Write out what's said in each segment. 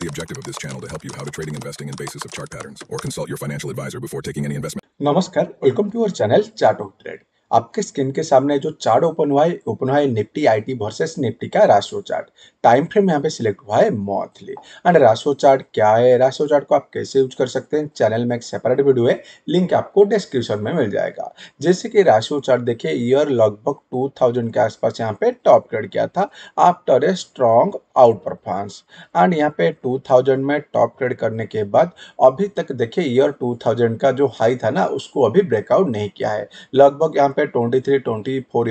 The objective of this channel to help you how to trading, investing, in basis of chart patterns, or consult your financial advisor before taking any investment. नमस्कार, welcome to our channel Chart of Trade. आपके screen के सामने जो chart open हुआ है open हुआ है Nifty IT versus Nifty का राशियो चार्ट टाइम फ्रेम यहाँ पे सिलेक्ट हुआ है मंथली एंड राशो चार्ट क्या है राशो चार्ट को आप कैसे यूज कर सकते हैं चैनल में एक सेपरेट वीडियो है लिंक आपको डिस्क्रिप्शन में मिल जाएगा जैसे कि राशो चार्ट देखिए ईयर लगभग 2000 के आसपास यहाँ पे टॉप ट्रेड किया था after a strong outperformance and यहाँ पे टू में टॉप ट्रेड करने के बाद अभी तक देखिये ईयर टू का जो हाई था ना उसको अभी ब्रेकआउट नहीं किया है लगभग यहाँ पे ट्वेंटी थ्री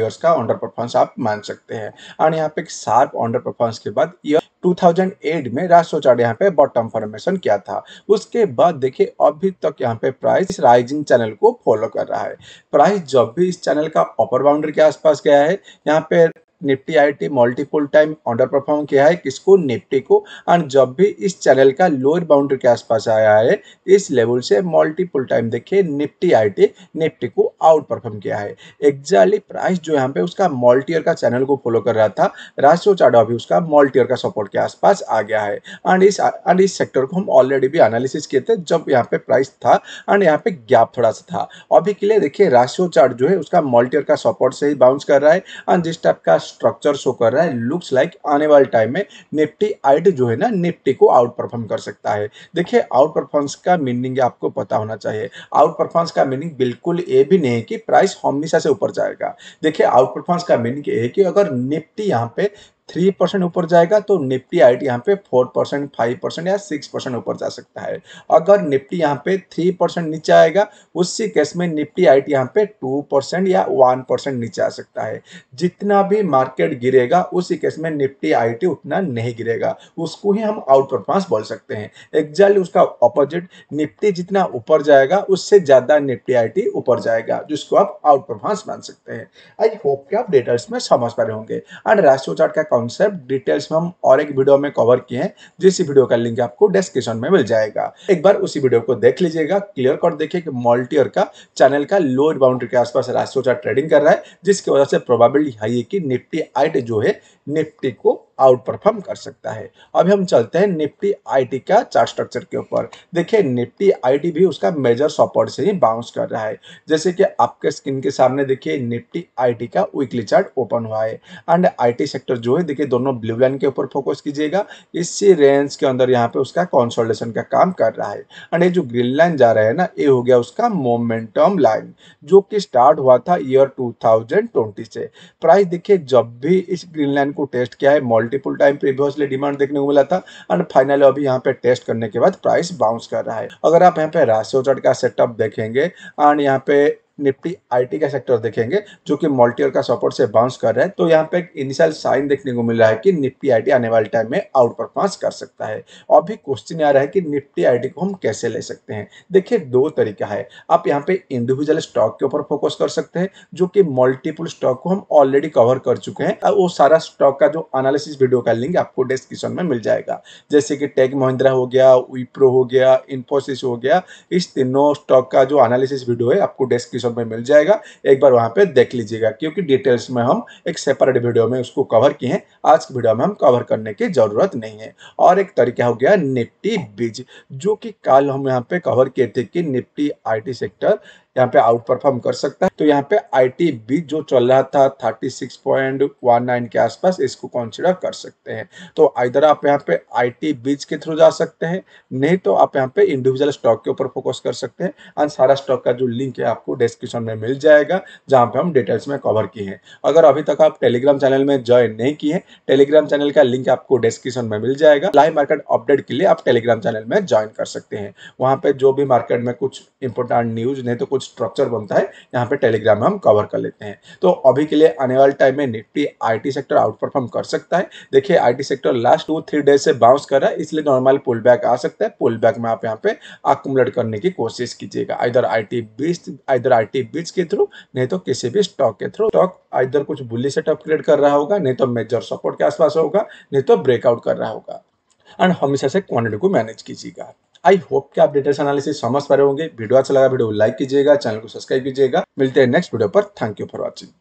इयर्स का अंडर परफॉर्मेंस आप मान सकते हैं एंड यहाँ पे एक शार्प अंडर परफॉर्मेंस उसके बाद ईयर 2008 में राष्ट्रोचार्य यहाँ पे बॉटम फॉर्मेशन किया था उसके बाद देखिए अभी तक यहाँ पे प्राइस राइजिंग चैनल को फॉलो कर रहा है प्राइस जब भी इस चैनल का अपर बाउंड्री के आसपास गया है यहाँ पे Nifty IT multiple time underperform किया है किसको निफ्टी को और जब भी इस चैनल का लोअर बाउंड्री के आसपास आया है इस लेवल से मल्टीपल टाइम देखिए निफ्टी आईटी निफ्टी को आउट परफॉर्म किया है एग्जैक्टली प्राइस जो यहाँ पे उसका मल्टीयर का चैनल को फॉलो कर रहा था राशो चाडा भी उसका मल्टीयर का सपोर्ट के आसपास आ गया है एंड इस एंड इस सेक्टर को हम ऑलरेडी भी एनालिसिस किए थे जब यहाँ पे प्राइस था एंड यहाँ पे गैप थोड़ा सा था अभी के लिए देखिए राशो चार्ट जो है उसका मल्टीयर का सपोर्ट से ही बाउंस कर रहा है एंड जिस टाइप का स्ट्रक्चर शो कर रहा है लुक्स लाइक आने वाले टाइम में निफ्टी आइट जो है ना निफ्टी को आउट परफॉर्म कर सकता है देखिए आउट परफॉर्मेंस का मीनिंग आपको पता होना चाहिए आउट परफॉर्मेंस का मीनिंग बिल्कुल ये भी नहीं है कि प्राइस हमेशा से ऊपर जाएगा देखिए आउट परफॉर्मेंस का मीनिंग ये है कि अगर निफ्टी यहाँ पे थ्री परसेंट ऊपर जाएगा तो निफ्टी आई टी यहाँ पे फोर परसेंट फाइव परसेंट या सिक्स परसेंट ऊपर जा सकता है अगर निफ्टी यहाँ पे थ्री परसेंट नीचे आएगा उसी केस में निफ्टी आई टी यहाँ पे टू परसेंट या वन परसेंट नीचे आ सकता है जितना भी मार्केट गिरेगा उसी केस में निफ्टी आई टी उतना नहीं गिरेगा उसको ही हम आउट परफॉर्मेंस बोल सकते हैं एग्जैक्टली उसका अपोजिट निफ्टी जितना ऊपर जाएगा उससे ज़्यादा निफ्टी आई ऊपर जाएगा जिसको आप आउट परफॉर्मेंस मान सकते हैं आई होप के आप डेटा इसमें समझ पा रहे होंगे एंड राष्ट्रीय चार्ट का कॉन्सेप्ट डिटेल्स में हम और एक वीडियो में कवर किए हैं जिस वीडियो का लिंक आपको डिस्क्रिप्शन में मिल जाएगा एक बार उसी वीडियो को देख लीजिएगा क्लियर कट देखिए कि मॉल्टियर का चैनल का लोअर बाउंड्री के आसपास राष्ट्रीय चार्ट ट्रेडिंग कर रहा है जिसकी वजह से प्रोबेबिलिटी हाई है कि निफ्टी आइट जो है निफ्टी को आउट परफॉर्म कर सकता है अभी हम चलते हैं निफ्टी आईटी का चार्ट स्ट्रक्चर के ऊपर देखिए निफ्टी आईटी भी उसका मेजर सपोर्ट से ही बाउंस कर रहा है जैसे कि आपके स्क्रीन के सामने देखिए निफ्टी आईटी का वीकली चार्ट ओपन हुआ है एंड आईटी सेक्टर जो है देखिए दोनों ब्लू लाइन के ऊपर फोकस कीजिएगा इसी रेंज के अंदर यहाँ पे उसका कॉन्सोलेशन का काम कर रहा है एंड ये जो ग्रीन लाइन जा रहा है ना ये हो गया उसका मोमेंटम लाइन जो कि स्टार्ट हुआ था ईयर 2020 से प्राइस देखिए जब भी इस ग्रीन लाइन को टेस्ट किया है मल्टीपल टाइम प्रीवियसली डिमांड देखने को मिला था एंड फाइनली अभी यहाँ पे टेस्ट करने के बाद प्राइस बाउंस कर रहा है अगर आप यहाँ पे राशि का सेटअप देखेंगे एंड यहाँ पे निफ्टी आईटी का सेक्टर देखेंगे जो कि मल्टीयर का सपोर्ट से बाउंस कर रहा है तो यहाँ पे एक इनिशियल साइन देखने को मिल रहा है कि निफ्टी आईटी आने वाले टाइम में आउट परफॉर्मेंस कर सकता है और भी क्वेश्चन आ रहा है कि निफ्टी आईटी को हम कैसे ले सकते हैं देखिए दो तरीका है आप यहाँ पे इंडिविजुअल स्टॉक के ऊपर फोकस कर सकते हैं जो कि मल्टीपल स्टॉक को हम ऑलरेडी कवर कर चुके हैं और वो सारा स्टॉक का जो एनालिसिस वीडियो का लिंक आपको डिस्क्रिप्शन में मिल जाएगा जैसे कि टेक महिंद्रा हो गया विप्रो हो गया इन्फोसिस हो गया इस तीनों स्टॉक का जो एनालिसिस वीडियो है आपको डिस्क्रिप्शन डिस्क्रिप्शन में मिल जाएगा एक बार वहाँ पे देख लीजिएगा क्योंकि डिटेल्स में हम एक सेपरेट वीडियो में उसको कवर किए हैं आज की वीडियो में हम कवर करने की ज़रूरत नहीं है और एक तरीका हो गया निफ्टी बीज जो कि कल हम यहाँ पे कवर किए थे कि निफ्टी आई सेक्टर यहाँ पे आउट परफॉर्म कर सकता है तो यहाँ पे आई जो चल रहा था 36.19 के आसपास इसको कंसिडर कर सकते हैं तो इधर आप यहाँ पे आई टी के थ्रू जा सकते हैं नहीं तो आप यहाँ पे इंडिविजुअल स्टॉक के ऊपर फोकस कर सकते हैं और सारा स्टॉक का जो लिंक है आपको डिस्क्रिप्शन में मिल जाएगा जहाँ पे हम डिटेल्स में कवर किए हैं अगर अभी तक आप टेलीग्राम चैनल में ज्वाइन नहीं किए टेलीग्राम चैनल का लिंक आपको डिस्क्रिप्शन में मिल जाएगा लाइव मार्केट अपडेट के लिए आप टेलीग्राम चैनल में ज्वाइन कर सकते हैं वहाँ पे जो भी मार्केट में कुछ इंपोर्टेंट न्यूज नहीं तो कुछ कुछ स्ट्रक्चर बनता है यहाँ पे टेलीग्राम में हम कवर कर लेते हैं तो अभी के लिए आने वाले टाइम में Nifty IT sector outperform कर सकता है देखिए IT sector last two three days से बाउंस कर रहा है इसलिए नॉर्मल पुल बैक आ सकता है पुल बैक में आप यहाँ पे आकुमलेट करने की कोशिश कीजिएगा इधर आई टी बीच इधर आई टी बीच के थ्रू नहीं तो किसी भी स्टॉक के थ्रू स्टॉक इधर कुछ बुल्ली सेट अपग्रेड कर रहा होगा नहीं तो मेजर सपोर्ट के आसपास होगा नहीं तो ब्रेकआउट कर रहा होगा एंड हमेशा से क्वांटिटी को मैनेज कीजिएगा आई होप कि आप डेटास एनालिसिस समझ पा रहे होंगे वीडियो अच्छा लगा वीडियो लाइक कीजिएगा चैनल को सब्सक्राइब कीजिएगा मिलते हैं नेक्स्ट वीडियो पर थैंक यू फॉर वॉचिंग